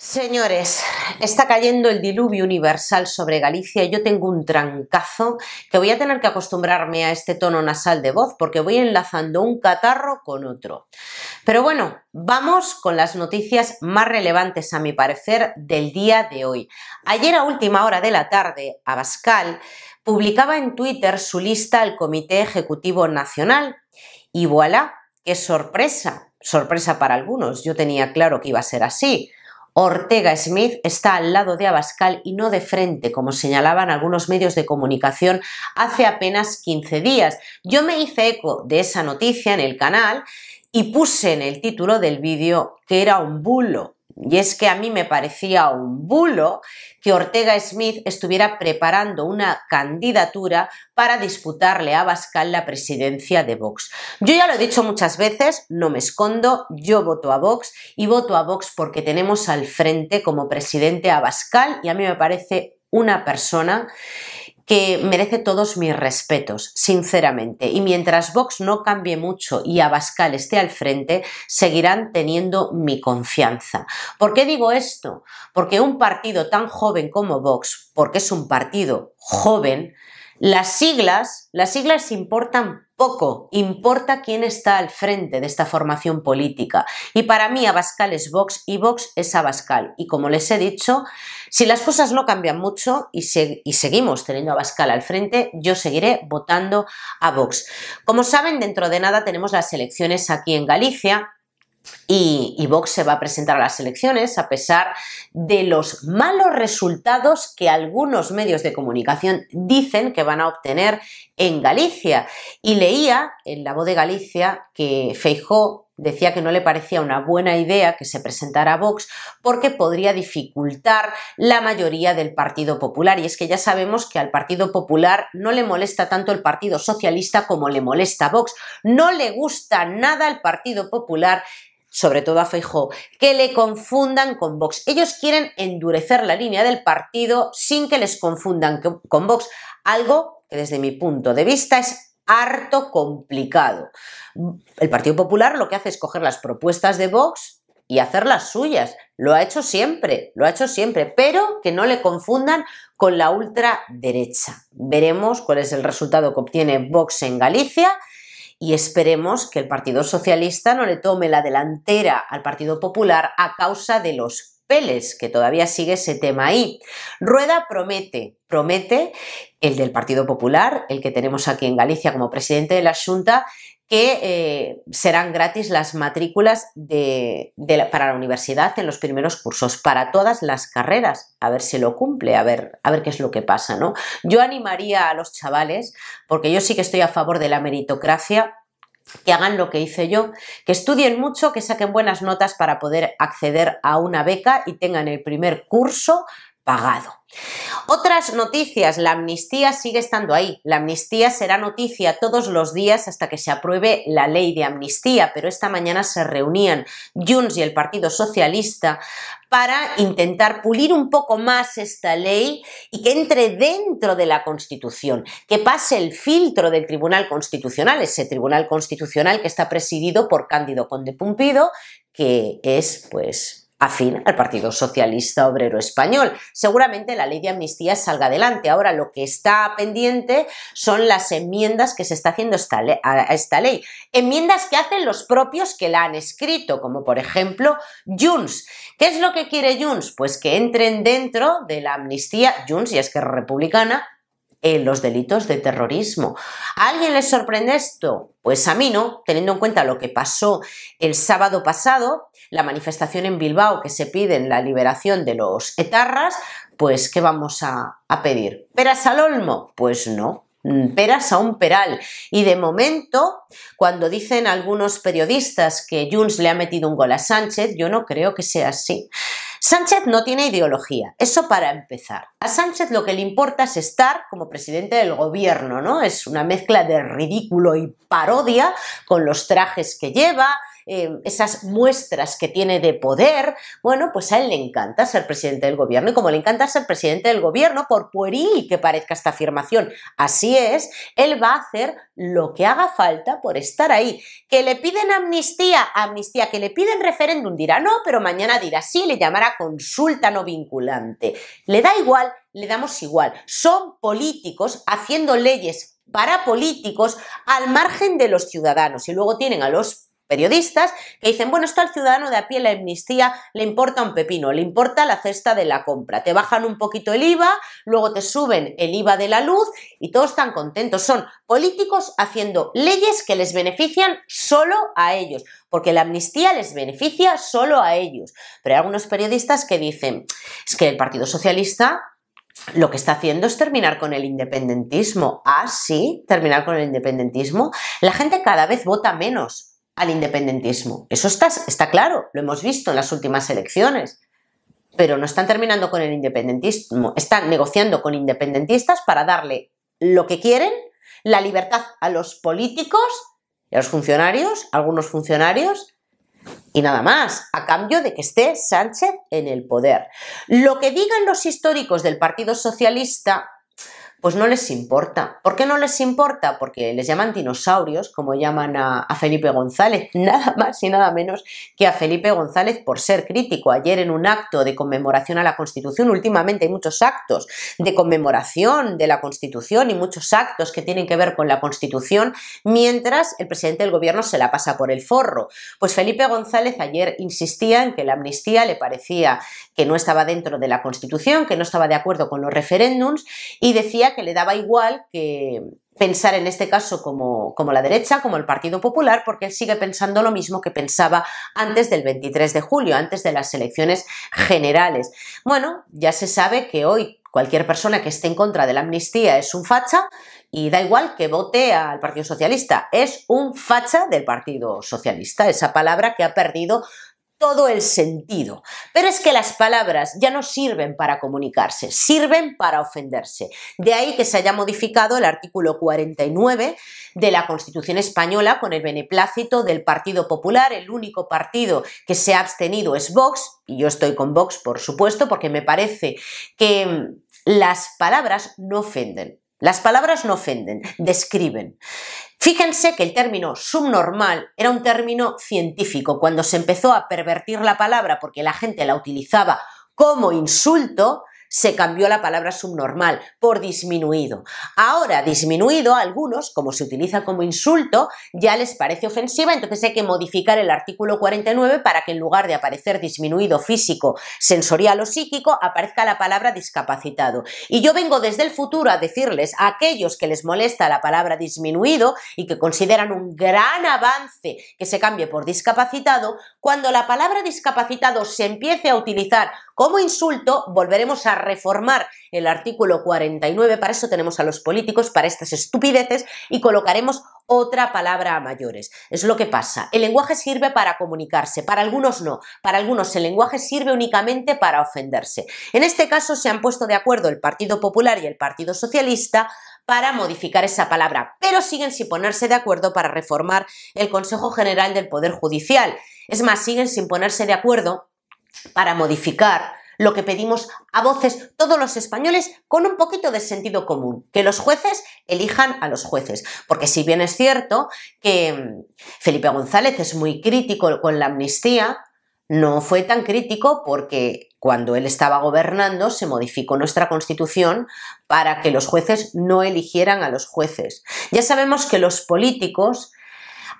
Señores, está cayendo el diluvio universal sobre Galicia y yo tengo un trancazo que voy a tener que acostumbrarme a este tono nasal de voz porque voy enlazando un catarro con otro. Pero bueno, vamos con las noticias más relevantes a mi parecer del día de hoy. Ayer a última hora de la tarde, Abascal publicaba en Twitter su lista al Comité Ejecutivo Nacional y voilà, qué sorpresa, sorpresa para algunos, yo tenía claro que iba a ser así Ortega Smith está al lado de Abascal y no de frente, como señalaban algunos medios de comunicación hace apenas 15 días. Yo me hice eco de esa noticia en el canal y puse en el título del vídeo que era un bulo y es que a mí me parecía un bulo que Ortega Smith estuviera preparando una candidatura para disputarle a Bascal la presidencia de Vox. Yo ya lo he dicho muchas veces, no me escondo, yo voto a Vox y voto a Vox porque tenemos al frente como presidente a Bascal y a mí me parece una persona que merece todos mis respetos, sinceramente. Y mientras Vox no cambie mucho y Abascal esté al frente, seguirán teniendo mi confianza. ¿Por qué digo esto? Porque un partido tan joven como Vox, porque es un partido joven, las siglas, las siglas importan poco importa quién está al frente de esta formación política. Y para mí Abascal es Vox y Vox es Abascal. Y como les he dicho, si las cosas no cambian mucho y, seguimos teniendo a Abascal al frente, yo seguiré votando a Vox. Como saben, dentro de nada tenemos las elecciones aquí en Galicia y, Vox se va a presentar a las elecciones a pesar de los malos resultados que algunos medios de comunicación dicen que van a obtener en Galicia. Y leía en La Voz de Galicia que Feijó decía que no le parecía una buena idea que se presentara Vox porque podría dificultar la mayoría del Partido Popular. Y es que ya sabemos que al Partido Popular no le molesta tanto el Partido Socialista como le molesta Vox. No le gusta nada al Partido Popular sobre todo a Feijóo, que le confundan con Vox. Ellos quieren endurecer la línea del partido sin que les confundan con Vox, algo que desde mi punto de vista es harto complicado. El Partido Popular lo que hace es coger las propuestas de Vox y hacer las suyas. Lo ha hecho siempre, lo ha hecho siempre, pero que no le confundan con la ultraderecha. Veremos cuál es el resultado que obtiene Vox en Galicia y esperemos que el Partido Socialista no le tome la delantera al Partido Popular a causa de los que todavía sigue ese tema ahí. Rueda promete, promete, el del Partido Popular, el que tenemos aquí en Galicia como presidente de la Junta, que eh, serán gratis las matrículas para la universidad en los primeros cursos, para todas las carreras. A ver si lo cumple, a ver, a ver qué es lo que pasa, ¿no? Yo animaría a los chavales, porque yo sí que estoy a favor de la meritocracia, que hagan lo que hice yo, que estudien mucho, que saquen buenas notas para poder acceder a una beca y tengan el primer curso pagado. Otras noticias, la amnistía sigue estando ahí. La amnistía será noticia todos los días hasta que se apruebe la ley de amnistía, pero esta mañana se reunían Junts y el Partido Socialista para intentar pulir un poco más esta ley y que entre dentro de la Constitución, que pase el filtro del Tribunal Constitucional, ese Tribunal Constitucional que está presidido por Cándido Conde Pumpido, que es pues afín al Partido Socialista Obrero Español. Seguramente la ley de amnistía salga adelante. Ahora lo que está pendiente son las enmiendas que se está haciendo a esta ley. Enmiendas que hacen los propios que la han escrito, como por ejemplo Junts. ¿Qué es lo que quiere Junts? Pues que entren dentro de la amnistía, Junts y es que republicana, en los delitos de terrorismo. ¿A alguien le sorprende esto? Pues a mí no, teniendo en cuenta lo que pasó el sábado pasado, la manifestación en Bilbao que se pide la liberación de los etarras, pues ¿qué vamos a, a pedir? ¿Peras al olmo? Pues no, mm, peras a un peral. Y de momento, cuando dicen algunos periodistas que Junts le ha metido un gol a Sánchez, yo no creo que sea así. Sánchez no tiene ideología, eso para empezar. A Sánchez lo que le importa es estar como presidente del gobierno, ¿no? Es una mezcla de ridículo y parodia con los trajes que lleva, Em, esas muestras que tiene de poder, bueno, pues a él le encanta ser presidente del gobierno y como le encanta ser presidente del gobierno, por pueril que parezca esta afirmación, así es, él va a hacer lo que haga falta por estar ahí. Que le piden amnistía, amnistía, que le piden referéndum, dirá no, pero mañana dirá sí, le llamará consulta no vinculante. Le da igual, le damos igual. Son políticos haciendo leyes para políticos al margen de los ciudadanos y luego tienen a los periodistas que dicen, bueno, esto al ciudadano de a pie la amnistía le importa un pepino, le importa la cesta de la compra. Te bajan un poquito el IVA, luego te suben el IVA de la luz y todos están contentos. Son políticos haciendo leyes que les benefician solo a ellos, porque la amnistía les beneficia solo a ellos. Pero hay algunos periodistas que dicen, es que el Partido Socialista lo que está haciendo es terminar con el independentismo. Ah, sí, terminar con el independentismo. La gente cada vez vota menos al independentismo. Eso está, claro, lo hemos visto en las últimas elecciones. Pero no están terminando con el independentismo, están negociando con independentistas para darle lo que quieren, la libertad a los políticos y a los funcionarios, algunos funcionarios, y nada más, a cambio de que esté Sánchez en el poder. Lo que digan los históricos del Partido Socialista pues no les importa. ¿Por qué no les importa? Porque les llaman dinosaurios, como llaman a, Felipe González, nada más y nada menos que a Felipe González por ser crítico. Ayer en un acto de conmemoración a la Constitución, últimamente hay muchos actos de conmemoración de la Constitución y muchos actos que tienen que ver con la Constitución, mientras el presidente del gobierno se la pasa por el forro. Pues Felipe González ayer insistía en que la amnistía le parecía que no estaba dentro de la Constitución, que no estaba de acuerdo con los referéndums y decía que le daba igual que pensar en este caso como, como, la derecha, como el Partido Popular, porque él sigue pensando lo mismo que pensaba antes del 23 de julio, antes de las elecciones generales. Bueno, ya se sabe que hoy cualquier persona que esté en contra de la amnistía es un facha y da igual que vote al Partido Socialista, es un facha del Partido Socialista, esa palabra que ha perdido todo el sentido. Pero es que las palabras ya no sirven para comunicarse, sirven para ofenderse. De ahí que se haya modificado el artículo 49 de la Constitución española con el beneplácito del Partido Popular. El único partido que se ha abstenido es Vox, y yo estoy con Vox, por supuesto, porque me parece que mm, las palabras no ofenden. Las palabras no ofenden, describen. Fíjense que el término subnormal era un término científico. Cuando se empezó a pervertir la palabra porque la gente la utilizaba como insulto, se cambió la palabra subnormal por disminuido. Ahora, disminuido, a algunos, como se utiliza como insulto, ya les parece ofensiva, entonces hay que modificar el artículo 49 para que en lugar de aparecer disminuido físico, sensorial o psíquico, aparezca la palabra discapacitado. Y yo vengo desde el futuro a decirles a aquellos que les molesta la palabra disminuido y que consideran un gran avance que se cambie por discapacitado, cuando la palabra discapacitado se empiece a utilizar como insulto, volveremos a reformar el artículo 49, para eso tenemos a los políticos, para estas estupideces, y colocaremos otra palabra a mayores. Es lo que pasa. El lenguaje sirve para comunicarse, para algunos no, para algunos el lenguaje sirve únicamente para ofenderse. En este caso se han puesto de acuerdo el Partido Popular y el Partido Socialista para modificar esa palabra, pero siguen sin ponerse de acuerdo para reformar el Consejo General del Poder Judicial. Es más, siguen sin ponerse de acuerdo para modificar lo que pedimos a voces todos los españoles con un poquito de sentido común, que los jueces elijan a los jueces. Porque si bien es cierto que mm, Felipe González es muy crítico con la amnistía, no fue tan crítico porque cuando él estaba gobernando se modificó nuestra constitución para que los jueces no eligieran a los jueces. Ya sabemos que los políticos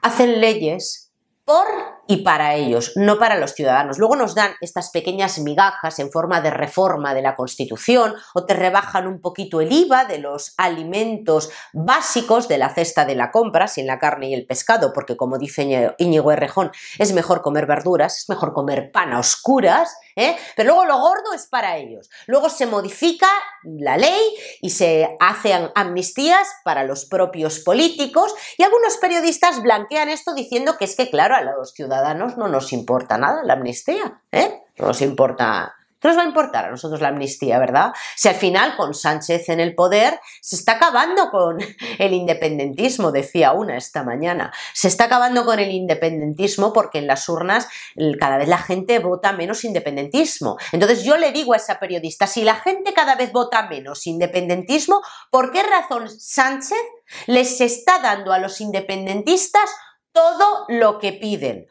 hacen leyes por y para ellos, no para los ciudadanos. Luego nos dan estas pequeñas migajas en forma de reforma de la Constitución o te rebajan un poquito el IVA de los alimentos básicos de la cesta de la compra, sin la carne y el pescado, porque como dice Íñigo Errejón, es mejor comer verduras, es mejor comer pan a oscuras, ¿eh? pero luego lo gordo es para ellos. Luego se modifica la ley y se hacen amnistías para los propios políticos y algunos periodistas blanquean esto diciendo que es que, claro, a los ciudadanos no nos importa nada la amnistía, ¿eh? No nos importa ¿Qué nos va a importar a nosotros la amnistía, verdad? Si al final, con Sánchez en el poder, se está acabando con el independentismo, decía una esta mañana. Se está acabando con el independentismo porque en las urnas cada vez la gente vota menos independentismo. Entonces yo le digo a esa periodista, si la gente cada vez vota menos independentismo, ¿por qué razón Sánchez les está dando a los independentistas todo lo que piden?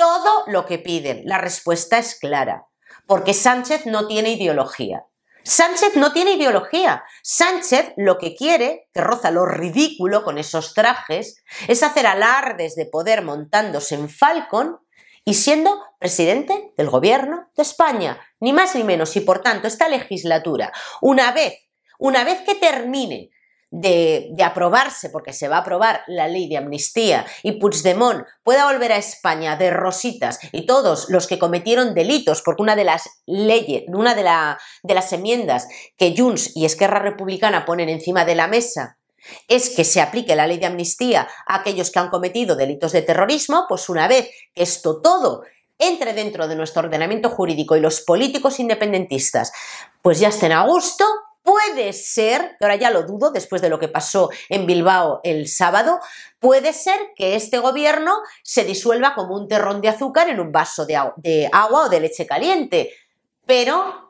todo lo que piden. La respuesta es clara, porque Sánchez no tiene ideología. Sánchez no tiene ideología. Sánchez lo que quiere, que roza lo ridículo con esos trajes, es hacer alardes de poder montándose en Falcon y siendo presidente del gobierno de España, ni más ni menos. Y por tanto, esta legislatura, una vez, una vez que termine de, aprobarse, porque se va a aprobar la ley de amnistía, y Puigdemont pueda volver a España de rositas y todos los que cometieron delitos, porque una de las leyes, una de, de las enmiendas que Junts y Esquerra Republicana ponen encima de la mesa es que se aplique la ley de amnistía a aquellos que han cometido delitos de terrorismo, pues una vez que esto todo entre dentro de nuestro ordenamiento jurídico y los políticos independentistas, pues ya estén a gusto, puede ser, ahora ya lo dudo después de lo que pasó en Bilbao el sábado, puede ser que este gobierno se disuelva como un terrón de azúcar en un vaso de, agua o de leche caliente, pero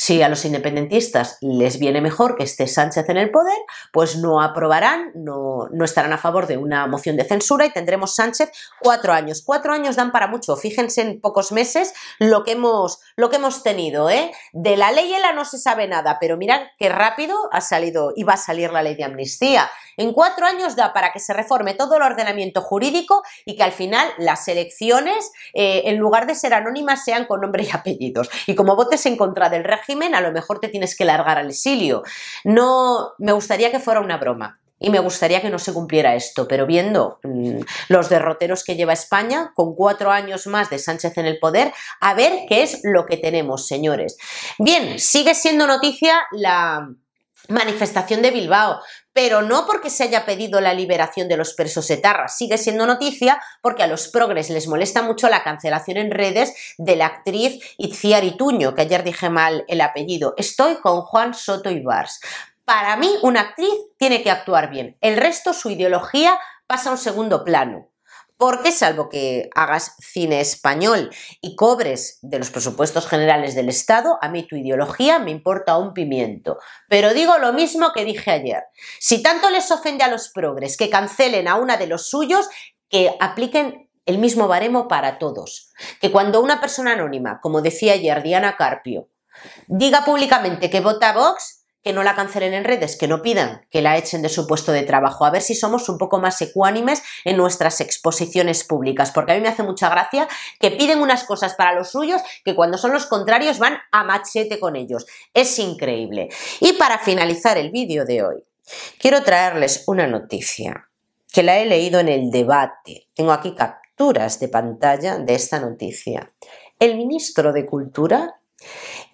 si a los independentistas les viene mejor que esté Sánchez en el poder, pues no aprobarán, no, no estarán a favor de una moción de censura y tendremos Sánchez cuatro años. Cuatro años dan para mucho. Fíjense en pocos meses lo que hemos, lo que hemos tenido. ¿eh? De la ley ELA no se sabe nada, pero mirad qué rápido ha salido y va a salir la ley de amnistía. En cuatro años da para que se reforme todo el ordenamiento jurídico y que al final las elecciones, eh, en lugar de ser anónimas, sean con nombre y apellidos. Y como votes en contra del régimen, a lo mejor te tienes que largar al exilio. No, me gustaría que fuera una broma. Y me gustaría que no se cumpliera esto, pero viendo mm, los derroteros que lleva España, con cuatro años más de Sánchez en el poder, a ver qué es lo que tenemos, señores. Bien, sigue siendo noticia la manifestación de Bilbao, pero no porque se haya pedido la liberación de los presos etarras. Sigue siendo noticia porque a los progres les molesta mucho la cancelación en redes de la actriz Itziar Ituño, que ayer dije mal el apellido. Estoy con Juan Soto Ibars. Para mí, una actriz tiene que actuar bien. El resto, su ideología, pasa a un segundo plano porque salvo que hagas cine español y cobres de los presupuestos generales del Estado, a mí tu ideología me importa un pimiento. Pero digo lo mismo que dije ayer. Si tanto les ofende a los progres que cancelen a una de los suyos, que apliquen el mismo baremo para todos. Que cuando una persona anónima, como decía ayer Diana Carpio, diga públicamente que vota a Vox, que no la cancelen en redes, que no pidan que la echen de su puesto de trabajo, a ver si somos un poco más ecuánimes en nuestras exposiciones públicas, porque a mí me hace mucha gracia que piden unas cosas para los suyos que cuando son los contrarios van a machete con ellos. Es increíble. Y para finalizar el vídeo de hoy, quiero traerles una noticia que la he leído en el debate. Tengo aquí capturas de pantalla de esta noticia. El ministro de Cultura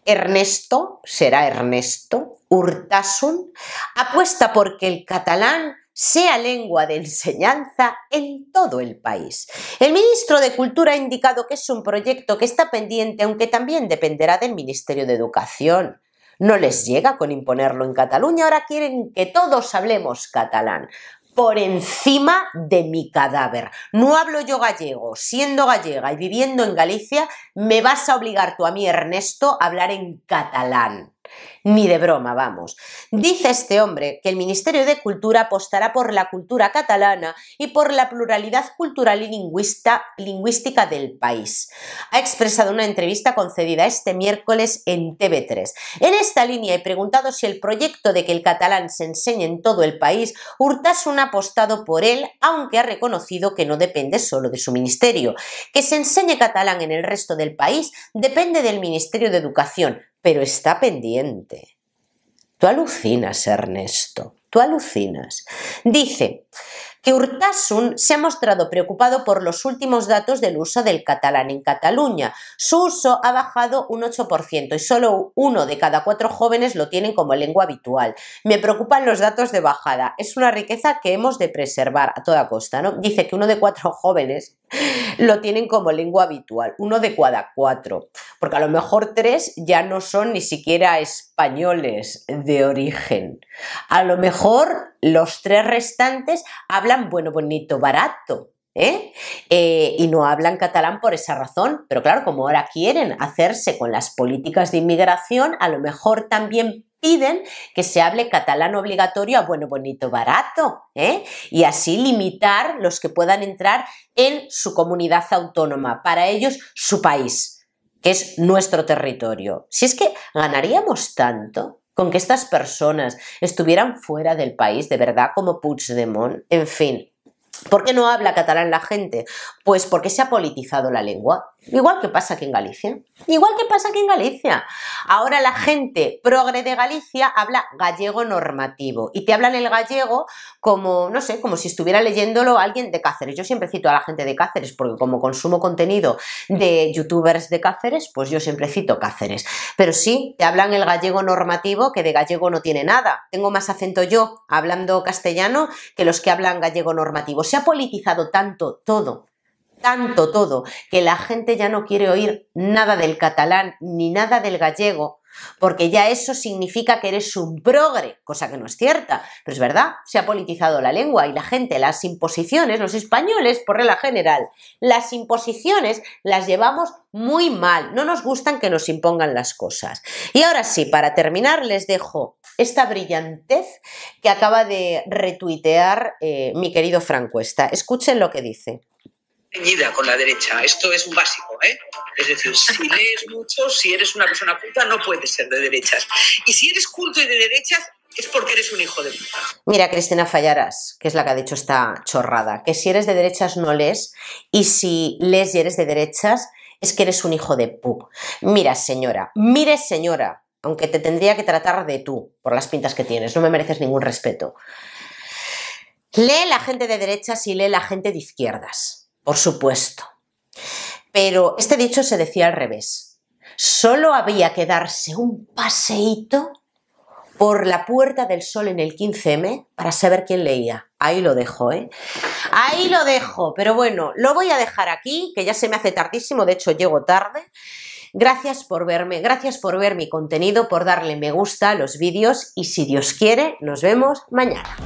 Ernesto, será Ernesto, Urtasun, apuesta porque el catalán sea lengua de enseñanza en todo el país. El ministro de Cultura ha indicado que es un proyecto que está pendiente, aunque también dependerá del Ministerio de Educación. No les llega con imponerlo en Cataluña, ahora quieren que todos hablemos catalán por encima de mi cadáver. No hablo yo gallego, siendo gallega y viviendo en Galicia, me vas a obligar tú a mí, Ernesto, a hablar en catalán. Ni de broma, vamos. Dice este hombre que el Ministerio de Cultura apostará por la cultura catalana y por la pluralidad cultural y lingüística del país. Ha expresado una entrevista concedida este miércoles en TV3. En esta línea he preguntado si el proyecto de que el catalán se enseñe en todo el país, Hurtas ha apostado por él, aunque ha reconocido que no depende solo de su ministerio. Que se enseñe catalán en el resto del país depende del Ministerio de Educación, pero está pendiente. Tú alucinas, Ernesto, tú alucinas. Dice, que Urtasun se ha mostrado preocupado por los últimos datos del uso del catalán en Cataluña. Su uso ha bajado un 8% y solo uno de cada cuatro jóvenes lo tienen como lengua habitual. Me preocupan los datos de bajada. Es una riqueza que hemos de preservar a toda costa, ¿no? Dice que uno de cuatro jóvenes lo tienen como lengua habitual, uno de cada cuatro, porque a lo mejor tres ya no son ni siquiera españoles de origen. A lo mejor los tres restantes hablan bueno, bonito, barato. ¿eh? ¿Eh? y no hablan catalán por esa razón. Pero claro, como ahora quieren hacerse con las políticas de inmigración, a lo mejor también piden que se hable catalán obligatorio a bueno, bonito, barato, ¿eh? y así limitar los que puedan entrar en su comunidad autónoma, para ellos su país, que es nuestro territorio. Si es que ganaríamos tanto, con que estas personas estuvieran fuera del país, de verdad, como Puigdemont, en fin, ¿Por qué no habla catalán la gente? Pues porque se ha politizado la lengua. Igual que pasa aquí en Galicia. Igual que pasa aquí en Galicia. Ahora la gente progre de Galicia habla gallego normativo y te hablan el gallego como, no sé, como si estuviera leyéndolo alguien de Cáceres. Yo siempre cito a la gente de Cáceres porque como consumo contenido de youtubers de Cáceres, pues yo siempre cito Cáceres. Pero sí, te hablan el gallego normativo que de gallego no tiene nada. Tengo más acento yo hablando castellano que los que hablan gallego normativo se ha politizado tanto todo, tanto todo, que la gente ya no quiere oír nada del catalán ni nada del gallego porque ya eso significa que eres un progre, cosa que no es cierta, pero es verdad, se ha politizado la lengua y la gente, las imposiciones, los españoles, por regla general, las imposiciones las llevamos muy mal, no nos gustan que nos impongan las cosas. Y ahora sí, para terminar, les dejo esta brillantez que acaba de retuitear eh, mi querido Francuesta. Escuchen lo que dice con la derecha. Esto es un básico, ¿eh? Es decir, si lees mucho, si eres una persona no puedes ser de derechas. Y si eres culto y de derechas, es porque eres un hijo de puta. Mira, Cristina Fallaras, que es la que ha dicho esta chorrada, que si eres de derechas no lees, y si lees y eres de derechas, es que eres un hijo de pu. Mira, señora, mire, señora, aunque te tendría que tratar de tú por las pintas que tienes, no me mereces ningún respeto. Lee la gente de derechas y lee la gente de izquierdas por supuesto. Pero este dicho se decía al revés. Solo había que darse un paseíto por la Puerta del Sol en el 15M para saber quién leía. Ahí lo dejo, ¿eh? Ahí lo dejo, pero bueno, lo voy a dejar aquí, que ya se me hace tardísimo, de hecho llego tarde. Gracias por verme, gracias por ver mi contenido, por darle me gusta a los vídeos y si Dios quiere, nos vemos mañana.